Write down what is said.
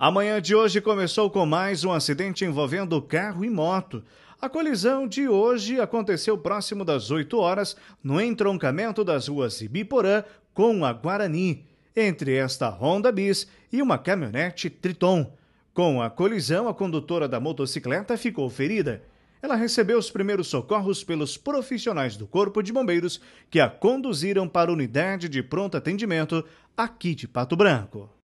A manhã de hoje começou com mais um acidente envolvendo carro e moto. A colisão de hoje aconteceu próximo das 8 horas no entroncamento das ruas Ibiporã com a Guarani, entre esta Honda Bis e uma caminhonete Triton. Com a colisão, a condutora da motocicleta ficou ferida. Ela recebeu os primeiros socorros pelos profissionais do Corpo de Bombeiros que a conduziram para a unidade de pronto atendimento aqui de Pato Branco.